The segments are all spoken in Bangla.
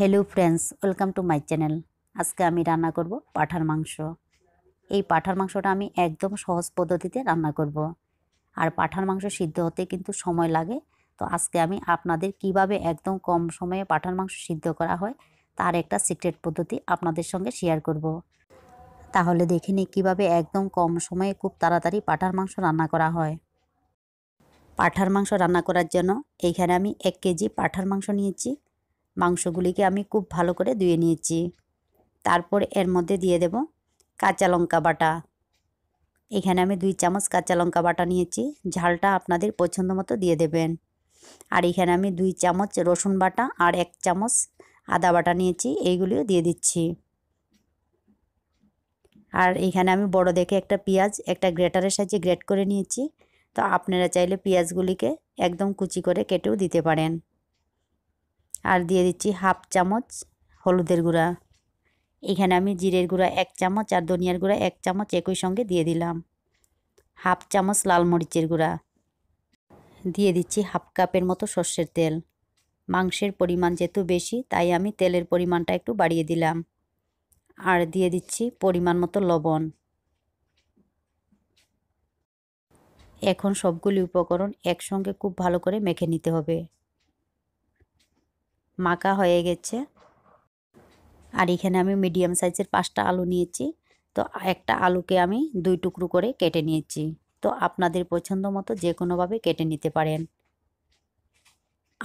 Hello friends welcome to my channel আজকে আমি রান্না করব পাঠার মাংস এই পাঠার মাংসটা আমি একদম সহজ পদ্ধতিতে রান্না করব। আর পাঠার মাংস সিদ্ধ হতে কিন্তু সময় লাগে তো আজকে আমি আপনাদের কিভাবে একদম কম সময়ে পাঠার মাংস সিদ্ধ করা হয় তার একটা সিক্রেট পদ্ধতি আপনাদের সঙ্গে শেয়ার করব। তাহলে দেখে নিই কীভাবে একদম কম সময়ে খুব তাড়াতাড়ি পাঠার মাংস রান্না করা হয় পাঠার মাংস রান্না করার জন্য এইখানে আমি এক কেজি পাঠার মাংস নিয়েছি মাংসগুলিকে আমি খুব ভালো করে ধুয়ে নিয়েছি তারপর এর মধ্যে দিয়ে দেব কাঁচা লঙ্কা বাটা এখানে আমি দুই চামচ কাঁচা লঙ্কা বাটা নিয়েছি ঝালটা আপনাদের পছন্দ মতো দিয়ে দেবেন আর এখানে আমি দুই চামচ রসুন বাটা আর এক চামচ আদা বাটা নিয়েছি এইগুলিও দিয়ে দিচ্ছি আর এখানে আমি বড় দেখে একটা পেঁয়াজ একটা গ্রেটারের সাহায্যে গ্রেট করে নিয়েছি তো আপনারা চাইলে পেঁয়াজগুলিকে একদম কুচি করে কেটেও দিতে পারেন আর দিয়ে দিচ্ছি হাফ চামচ হলুদের গুঁড়া এখানে আমি জিরের গুঁড়া এক চামচ আর ধনিয়ার গুঁড়া এক চামচ একই সঙ্গে দিয়ে দিলাম হাফ চামচ লাল মরিচের গুঁড়া দিয়ে দিচ্ছি হাফ কাপের মতো সর্ষের তেল মাংসের পরিমাণ যেহেতু বেশি তাই আমি তেলের পরিমাণটা একটু বাড়িয়ে দিলাম আর দিয়ে দিচ্ছি পরিমাণ মতো লবণ এখন সবগুলি উপকরণ একসঙ্গে খুব ভালো করে মেখে নিতে হবে মাখা হয়ে গেছে আর এখানে আমি মিডিয়াম সাইজের পাঁচটা আলু নিয়েছি তো একটা আলুকে আমি দুই টুকরো করে কেটে নিয়েছি তো আপনাদের পছন্দ মতো যে কোনোভাবে কেটে নিতে পারেন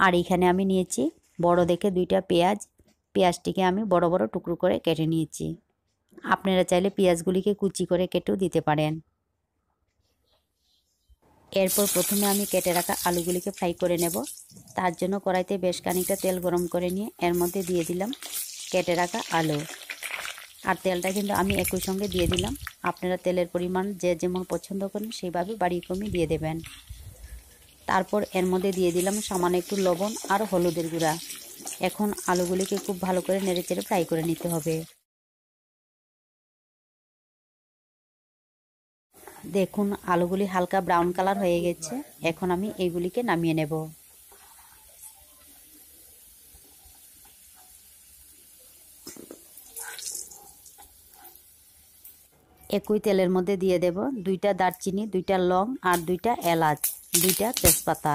আর এখানে আমি নিয়েছি বড় দেখে দুইটা পেঁয়াজ পেঁয়াজটিকে আমি বড় বড় টুকরো করে কেটে নিয়েছি আপনারা চাইলে পেঁয়াজগুলিকে কুচি করে কেটেও দিতে পারেন এরপর প্রথমে আমি কেটে রাখা আলুগুলিকে ফ্রাই করে নেব তার জন্য কড়াইতে বেশ খানিকটা তেল গরম করে নিয়ে এর মধ্যে দিয়ে দিলাম কেটে রাখা আলু আর তেলটা কিন্তু আমি একই সঙ্গে দিয়ে দিলাম আপনারা তেলের পরিমাণ যে যেমন পছন্দ করেন সেইভাবে বাড়িয়ে কমিয়ে দিয়ে দেবেন তারপর এর মধ্যে দিয়ে দিলাম সামান্য একটু লবণ আর হলুদের গুঁড়া এখন আলুগুলিকে খুব ভালো করে নেড়েচেড়ে ফ্রাই করে নিতে হবে দেখুন আলুগুলি হালকা ব্রাউন কালার হয়ে গেছে এখন আমি এইগুলিকে নামিয়ে নেব একই তেলের মধ্যে দিয়ে দেব দুইটা দারচিনি দুইটা লং আর দুইটা এলাচ দুইটা তেজপাতা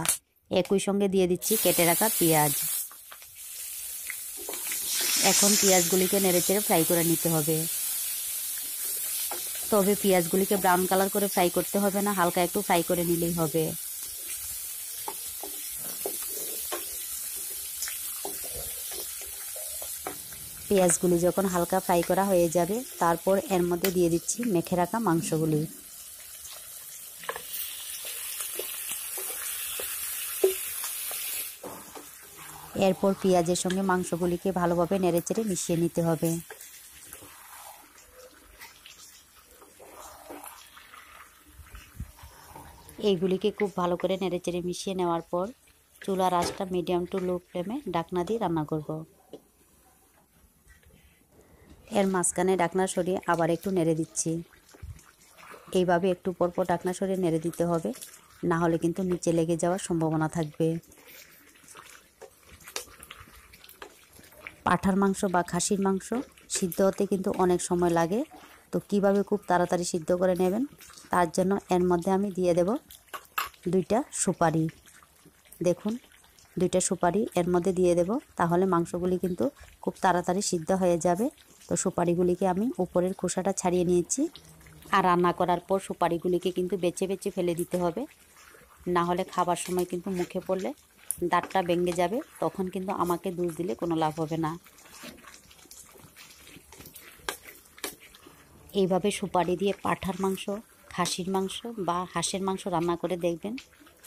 একই সঙ্গে দিয়ে দিচ্ছি কেটে রাখা পেঁয়াজ এখন পেঁয়াজগুলিকে নেড়েচেড়ে ফ্রাই করে নিতে হবে তবে পেঁয়াজগুলিকে ব্রাউন কালার করে ফ্রাই করতে হবে না হালকা একটু ফ্রাই করে নিলেই হবে পেঁয়াজগুলি যখন হালকা ফ্রাই করা হয়ে যাবে তারপর এর মধ্যে দিয়ে দিচ্ছি মেখে রাখা মাংসগুলি এরপর পেঁয়াজের সঙ্গে মাংসগুলিকে ভালোভাবে নেড়েচেড়ে মিশিয়ে নিতে হবে এইগুলিকে খুব ভালো করে নেড়েচেড়ে মিশিয়ে নেওয়ার পর চুলার আঁচটা মিডিয়াম টু লো ফ্লেমে ডাকনা দিয়ে রান্না করব এর মাঝখানে ডাকনা সরিয়ে আবার একটু নেড়ে দিচ্ছি এইভাবে একটু পরপর ডাকনা সরিয়ে নেড়ে দিতে হবে না হলে কিন্তু নিচে লেগে যাওয়ার সম্ভাবনা থাকবে পাঠার মাংস বা খাসির মাংস সিদ্ধ হতে কিন্তু অনেক সময় লাগে তো কিভাবে খুব তাড়াতাড়ি সিদ্ধ করে নেবেন তার জন্য এর মধ্যে আমি দিয়ে দেব দুইটা সুপারি দেখুন দুইটা সুপারি এর মধ্যে দিয়ে দেব তাহলে মাংসগুলি কিন্তু খুব তাড়াতাড়ি সিদ্ধ হয়ে যাবে তো সুপারিগুলিকে আমি উপরের খোসাটা ছাড়িয়ে নিয়েছি আর রান্না করার পর সুপারিগুলিকে কিন্তু বেছে বেছে ফেলে দিতে হবে না হলে খাবার সময় কিন্তু মুখে পড়লে দাঁতটা ভেঙে যাবে তখন কিন্তু আমাকে দুধ দিলে কোনো লাভ হবে না এইভাবে সুপারি দিয়ে পাঠার মাংস খাসির মাংস বা হাঁসের মাংস রান্না করে দেখবেন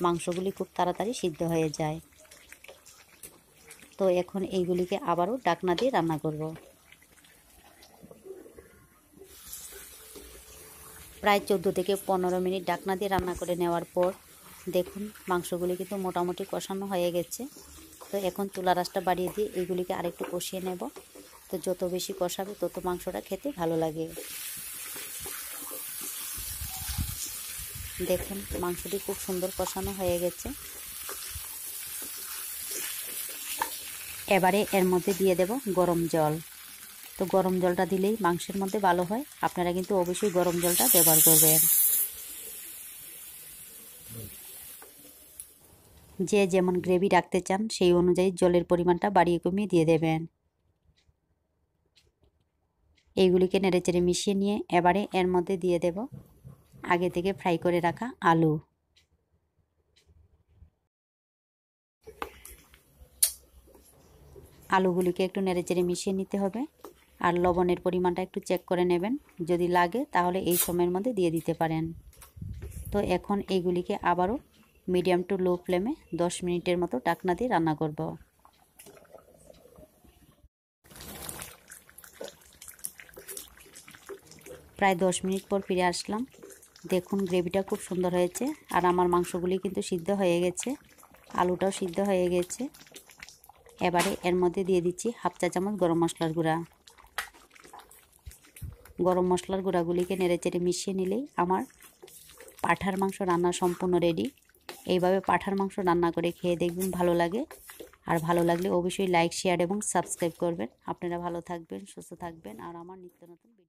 মাংসগুলি খুব তাড়াতাড়ি সিদ্ধ হয়ে যায় তো এখন এইগুলিকে আবারও ডাকনা দিয়ে রান্না করব প্রায় চোদ্দো থেকে পনেরো মিনিট ডাকনা দিয়ে রান্না করে নেওয়ার পর দেখুন মাংসগুলি কিন্তু মোটামুটি কষানো হয়ে গেছে তো এখন তুলা রাসটা বাড়িয়ে দিয়ে এইগুলিকে আরেকটু কষিয়ে নেব তো যত বেশি কষাবে তত মাংসটা খেতে ভালো লাগে দেখুন মাংসটি খুব সুন্দর কষানো হয়ে গেছে এবারে এর মধ্যে দিয়ে দেব গরম জল তো গরম জলটা দিলেই মাংসের মধ্যে ভালো হয় আপনারা কিন্তু অবশ্যই গরম জলটা ব্যবহার করবেন যে যেমন গ্রেভি রাখতে চান সেই অনুযায়ী জলের পরিমাণটা বাড়িয়ে কমিয়ে দিয়ে দেবেন এইগুলিকে নেড়েচেড়ে মিশিয়ে নিয়ে এবারে এর মধ্যে দিয়ে দেব আগে থেকে ফ্রাই করে রাখা আলু আলুগুলিকে একটু নেড়েচেড়ে মিশিয়ে নিতে হবে আর লবণের পরিমাণটা একটু চেক করে নেবেন যদি লাগে তাহলে এই সময়ের মধ্যে দিয়ে দিতে পারেন তো এখন এইগুলিকে আবারও মিডিয়াম টু লো ফ্লেমে দশ মিনিটের মতো টাকনা দিয়ে রান্না করব প্রায় দশ মিনিট পর ফিরে আসলাম দেখুন গ্রেভিটা খুব সুন্দর হয়েছে আর আমার মাংসগুলি কিন্তু সিদ্ধ হয়ে গেছে আলুটাও সিদ্ধ হয়ে গেছে এবারে এর মধ্যে দিয়ে দিচ্ছি হাফ চা চামচ গরম মশলার গুঁড়া গরম মশলার গুঁড়াগুলিকে নেড়েচেড়ে মিশিয়ে নিলেই আমার পাঠার মাংস রান্না সম্পূর্ণ রেডি এইভাবে পাঠার মাংস রান্না করে খেয়ে দেখবেন ভালো লাগে আর ভালো লাগলে অবশ্যই লাইক শেয়ার এবং সাবস্ক্রাইব করবেন আপনারা ভালো থাকবেন সুস্থ থাকবেন আর আমার নিত্য নতুন